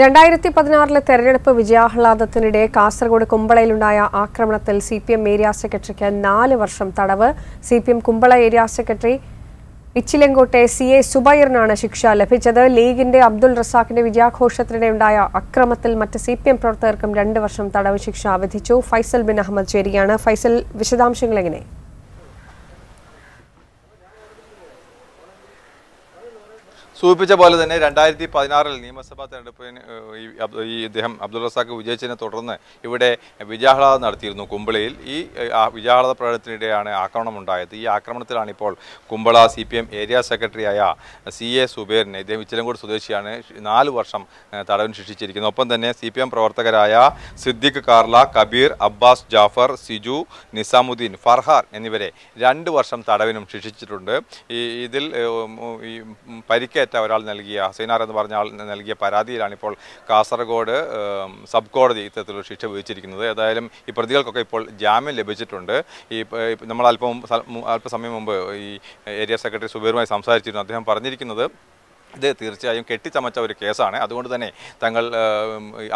രണ്ടായിരത്തി പതിനാറിലെ തെരഞ്ഞെടുപ്പ് വിജയാഹ്ലാദത്തിനിടെ കാസർഗോഡ് കുമ്പളയിലുണ്ടായ ആക്രമണത്തിൽ സി പി എം ഏരിയ സെക്രട്ടറിക്ക് നാല് വർഷം തടവ് C P M Kumbla area secretary ഇച്ചിലങ്കോട്ടെ സി എ സുബൈറിനാണ് ശിക്ഷ ലഭിച്ചത് ലീഗിന്റെ അബ്ദുൾ റസാഖിന്റെ വിജയാഘോഷത്തിനിടെ ഉണ്ടായ അക്രമത്തിൽ മറ്റ് സി പി എം പ്രവർത്തകർക്കും രണ്ട് വർഷം തടവ് ശിക്ഷ വിധിച്ചു ഫൈസൽ ബിൻ അഹമ്മദ് ചേരിയാണ് ഫൈസൽ വിശദാംശങ്ങൾ എങ്ങനെ സൂചിപ്പിച്ച പോലെ തന്നെ രണ്ടായിരത്തി പതിനാറിൽ നിയമസഭാ തെരഞ്ഞെടുപ്പിന് ഈ ഇദ്ദേഹം അബ്ദുൾ റസാഖ് വിജയിച്ചതിനെ തുടർന്ന് ഇവിടെ വിജയാഹ്ലാദം നടത്തിയിരുന്നു കുമ്പളയിൽ ഈ വിജയാഹ്ലാദ പ്രകടനത്തിനിടെയാണ് ആക്രമണം ഉണ്ടായത് ഈ ആക്രമണത്തിലാണ് ഇപ്പോൾ Kumbla C P M area സെക്രട്ടറിയായ സി എ സുബേറിനെ ഇദ്ദേഹം ഇച്ചിലങ്കോട് സ്വദേശിയാണ് നാല് വർഷം തടവിന് ശിക്ഷിച്ചിരിക്കുന്നത് ഒപ്പം തന്നെ സി പി എം പ്രവർത്തകരായ സിദ്ദിഖ് കാർല കബീർ അബ്ബാസ് ജാഫർ സിജു നിസാമുദ്ദീൻ ഫർഹാർ എന്നിവരെ രണ്ട് വർഷം തടവിനും ശിക്ഷിച്ചിട്ടുണ്ട് ഈ ഇതിൽ പരിക്കേറ്റ പരാതിയേറ്റ ഒരാൾ നൽകിയ ഹസീനാർ എന്ന് പറഞ്ഞ ആൾ നൽകിയ പരാതിയിലാണ് ഇപ്പോൾ കാസർഗോഡ് സബ് കോടതി ഇത്തരത്തിലൊരു ശിക്ഷ വിധിച്ചിരിക്കുന്നത് ഏതായാലും ഈ പ്രതികൾക്കൊക്കെ ഇപ്പോൾ ജാമ്യം ലഭിച്ചിട്ടുണ്ട് ഈ നമ്മൾ അല്പം അല്പസമയം മുമ്പ് ഈ ഏരിയ സെക്രട്ടറി സുബീറുമായി സംസാരിച്ചിരുന്നു അദ്ദേഹം പറഞ്ഞിരിക്കുന്നത് ഇത് തീർച്ചയായും കെട്ടിച്ചമച്ച ഒരു കേസാണ് അതുകൊണ്ട് തന്നെ തങ്ങൾ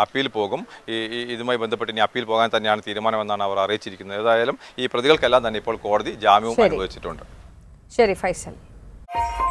അപ്പീൽ പോകും ഈ ഇതുമായി ബന്ധപ്പെട്ട് ഇനി അപ്പീൽ പോകാൻ തന്നെയാണ് തീരുമാനമെന്നാണ് അവർ അറിയിച്ചിരിക്കുന്നത് ഏതായാലും ഈ പ്രതികൾക്കെല്ലാം തന്നെ ഇപ്പോൾ കോടതി ജാമ്യവും അനുവദിച്ചിട്ടുണ്ട് ശരി ഫൈസൽ